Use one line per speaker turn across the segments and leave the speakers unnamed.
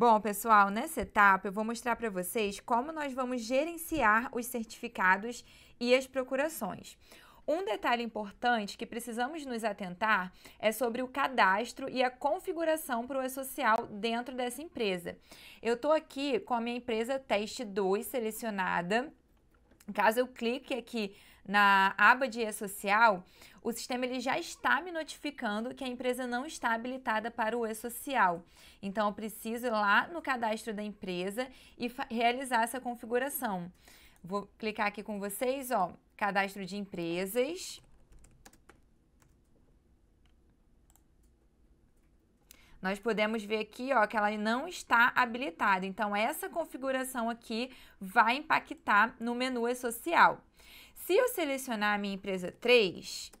Bom, pessoal, nessa etapa eu vou mostrar para vocês como nós vamos gerenciar os certificados e as procurações. Um detalhe importante que precisamos nos atentar é sobre o cadastro e a configuração para o e-social dentro dessa empresa. Eu estou aqui com a minha empresa Teste 2 selecionada Caso eu clique aqui na aba de e-social, o sistema ele já está me notificando que a empresa não está habilitada para o e-social. Então eu preciso ir lá no cadastro da empresa e realizar essa configuração. Vou clicar aqui com vocês, ó, cadastro de empresas. Nós podemos ver aqui ó, que ela não está habilitada. Então, essa configuração aqui vai impactar no menu E-Social. Se eu selecionar a minha empresa 3,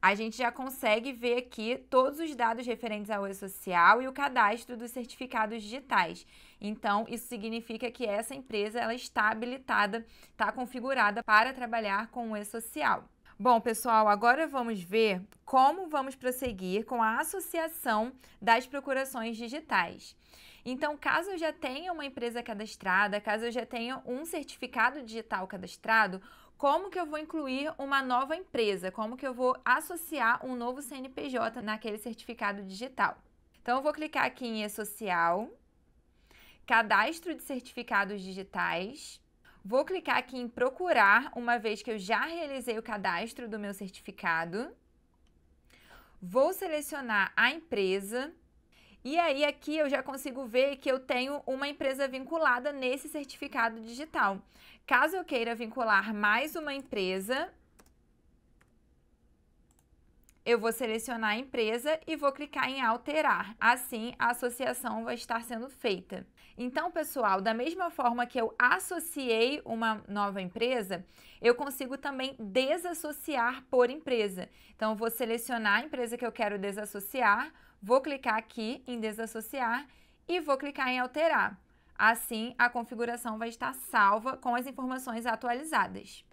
a gente já consegue ver aqui todos os dados referentes ao E-Social e o cadastro dos certificados digitais. Então, isso significa que essa empresa ela está habilitada, está configurada para trabalhar com o E-Social. Bom, pessoal, agora vamos ver como vamos prosseguir com a associação das procurações digitais. Então, caso eu já tenha uma empresa cadastrada, caso eu já tenha um certificado digital cadastrado, como que eu vou incluir uma nova empresa? Como que eu vou associar um novo CNPJ naquele certificado digital? Então, eu vou clicar aqui em E-Social, Cadastro de Certificados Digitais, Vou clicar aqui em procurar, uma vez que eu já realizei o cadastro do meu certificado. Vou selecionar a empresa. E aí aqui eu já consigo ver que eu tenho uma empresa vinculada nesse certificado digital. Caso eu queira vincular mais uma empresa, eu vou selecionar a empresa e vou clicar em alterar. Assim, a associação vai estar sendo feita. Então, pessoal, da mesma forma que eu associei uma nova empresa, eu consigo também desassociar por empresa. Então, vou selecionar a empresa que eu quero desassociar, vou clicar aqui em desassociar e vou clicar em alterar. Assim, a configuração vai estar salva com as informações atualizadas.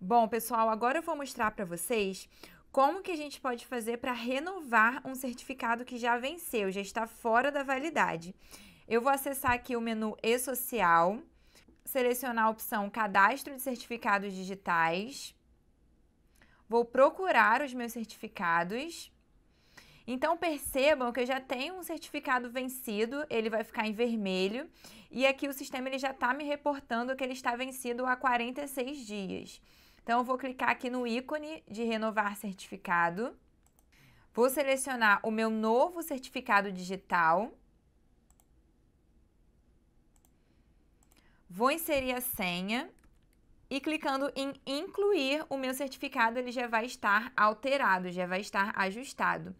Bom, pessoal, agora eu vou mostrar para vocês como que a gente pode fazer para renovar um certificado que já venceu, já está fora da validade. Eu vou acessar aqui o menu e-social, selecionar a opção Cadastro de Certificados Digitais. Vou procurar os meus certificados. Então percebam que eu já tenho um certificado vencido, ele vai ficar em vermelho e aqui o sistema ele já está me reportando que ele está vencido há 46 dias. Então, eu vou clicar aqui no ícone de renovar certificado. Vou selecionar o meu novo certificado digital. Vou inserir a senha e clicando em incluir, o meu certificado ele já vai estar alterado, já vai estar ajustado.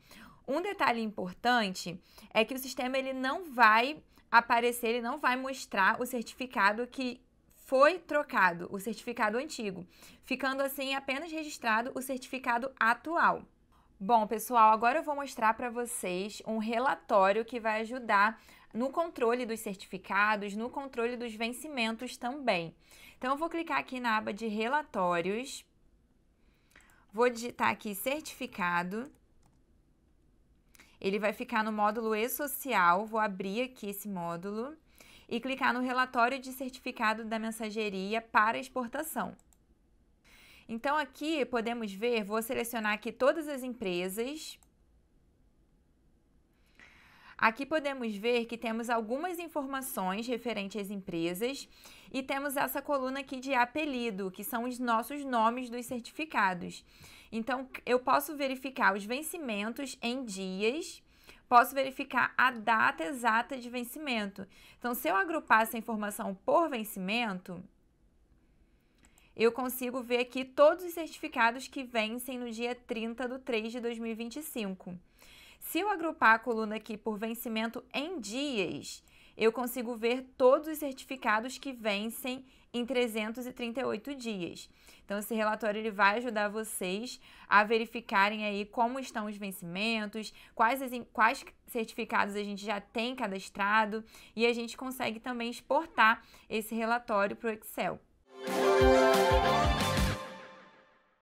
Um detalhe importante é que o sistema ele não vai aparecer, ele não vai mostrar o certificado que foi trocado o certificado antigo, ficando assim apenas registrado o certificado atual. Bom, pessoal, agora eu vou mostrar para vocês um relatório que vai ajudar no controle dos certificados, no controle dos vencimentos também. Então, eu vou clicar aqui na aba de relatórios, vou digitar aqui certificado, ele vai ficar no módulo e-social, vou abrir aqui esse módulo e clicar no relatório de certificado da mensageria para exportação. Então aqui podemos ver, vou selecionar aqui todas as empresas. Aqui podemos ver que temos algumas informações referentes às empresas e temos essa coluna aqui de apelido, que são os nossos nomes dos certificados. Então, eu posso verificar os vencimentos em dias posso verificar a data exata de vencimento. Então, se eu agrupar essa informação por vencimento, eu consigo ver aqui todos os certificados que vencem no dia 30 de 3 de 2025. Se eu agrupar a coluna aqui por vencimento em dias, eu consigo ver todos os certificados que vencem em 338 dias. Então esse relatório ele vai ajudar vocês a verificarem aí como estão os vencimentos, quais, as, quais certificados a gente já tem cadastrado e a gente consegue também exportar esse relatório para o Excel. Música